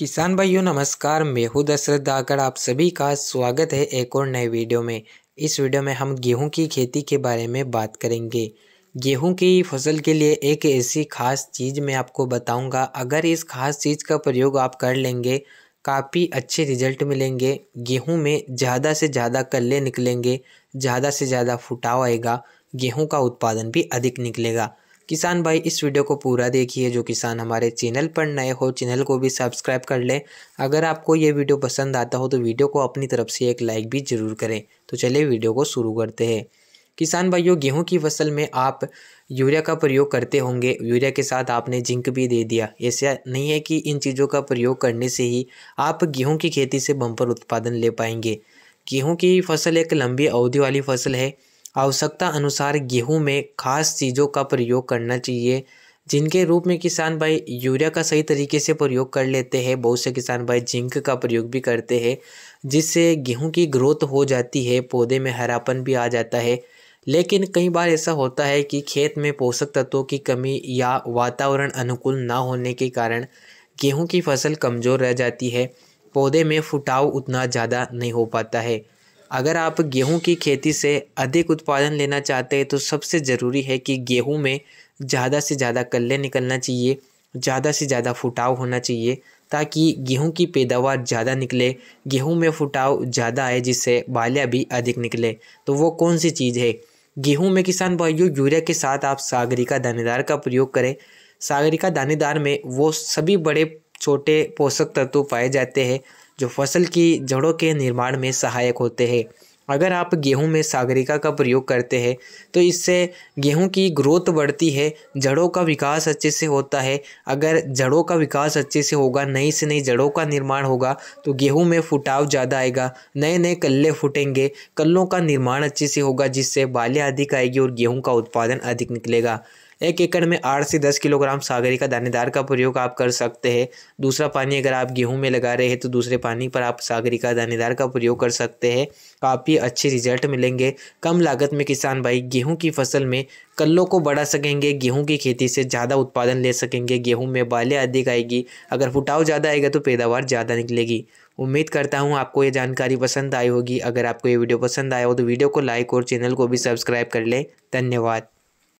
किसान भाइयों नमस्कार मैं हूं दशरथ दाकर आप सभी का स्वागत है एक और नए वीडियो में इस वीडियो में हम गेहूं की खेती के बारे में बात करेंगे गेहूं की फसल के लिए एक ऐसी खास चीज़ मैं आपको बताऊंगा अगर इस खास चीज़ का प्रयोग आप कर लेंगे काफ़ी अच्छे रिजल्ट मिलेंगे गेहूँ में ज़्यादा से ज़्यादा कल्ले निकलेंगे ज़्यादा से ज़्यादा फुटाव आएगा गेहूँ का उत्पादन भी अधिक निकलेगा किसान भाई इस वीडियो को पूरा देखिए जो किसान हमारे चैनल पर नए हो चैनल को भी सब्सक्राइब कर लें अगर आपको ये वीडियो पसंद आता हो तो वीडियो को अपनी तरफ से एक लाइक भी ज़रूर करें तो चलिए वीडियो को शुरू करते हैं किसान भाइयों गेहूं की फसल में आप यूरिया का प्रयोग करते होंगे यूरिया के साथ आपने जिंक भी दे दिया ऐसा नहीं है कि इन चीज़ों का प्रयोग करने से ही आप गेहूं की खेती से बम्पर उत्पादन ले पाएंगे गेहूं की फसल एक लंबी अवधि वाली फसल है आवश्यकता अनुसार गेहूं में खास चीज़ों का प्रयोग करना चाहिए जिनके रूप में किसान भाई यूरिया का सही तरीके से प्रयोग कर लेते हैं बहुत से किसान भाई जिंक का प्रयोग भी करते हैं जिससे गेहूं की ग्रोथ हो जाती है पौधे में हरापन भी आ जाता है लेकिन कई बार ऐसा होता है कि खेत में पोषक तत्वों की कमी या वातावरण अनुकूल ना होने के कारण गेहूँ की फसल कमज़ोर रह जाती है पौधे में फुटाव उतना ज़्यादा नहीं हो पाता है अगर आप गेहूं की खेती से अधिक उत्पादन लेना चाहते हैं तो सबसे ज़रूरी है कि गेहूं में ज़्यादा से ज़्यादा कल्ले निकलना चाहिए ज़्यादा से ज़्यादा फुटाव होना चाहिए ताकि गेहूं की पैदावार ज़्यादा निकले गेहूं में फुटाव ज़्यादा आए जिससे बालियाँ भी अधिक निकले तो वो कौन सी चीज़ है गेहूं में किसान भाइयों यूरिया के साथ आप सागरिका दानेदार का प्रयोग करें सागरिका दानेदार में वो सभी बड़े छोटे पोषक तत्व पाए जाते हैं जो फसल की जड़ों के निर्माण में सहायक होते हैं अगर आप गेहूं में सागरिका का प्रयोग करते हैं तो इससे गेहूं की ग्रोथ बढ़ती है जड़ों का विकास अच्छे से होता है अगर जड़ों का विकास अच्छे से होगा नई से नई जड़ों का निर्माण होगा तो गेहूं में फुटाव ज़्यादा आएगा नए नए कल्ले फूटेंगे कल्लों का निर्माण अच्छे से होगा जिससे बालियाँ अधिक आएगी और गेहूँ का उत्पादन अधिक निकलेगा एक एकड़ में आठ से दस किलोग्राम सागरी का दानेदार का प्रयोग आप कर सकते हैं दूसरा पानी अगर आप गेहूँ में लगा रहे हैं तो दूसरे पानी पर आप सागरी का दानेदार का प्रयोग कर सकते हैं काफ़ी अच्छे रिजल्ट मिलेंगे कम लागत में किसान भाई गेहूँ की फसल में कल्लों को बढ़ा सकेंगे गेहूँ की खेती से ज़्यादा उत्पादन ले सकेंगे गेहूँ में बाले अधिक आएगी अगर फुटाव ज़्यादा आएगा तो पैदावार ज़्यादा निकलेगी उम्मीद करता हूं आपको ये जानकारी पसंद आई होगी अगर आपको ये वीडियो पसंद आया हो तो वीडियो को लाइक और चैनल को भी सब्सक्राइब कर लें धन्यवाद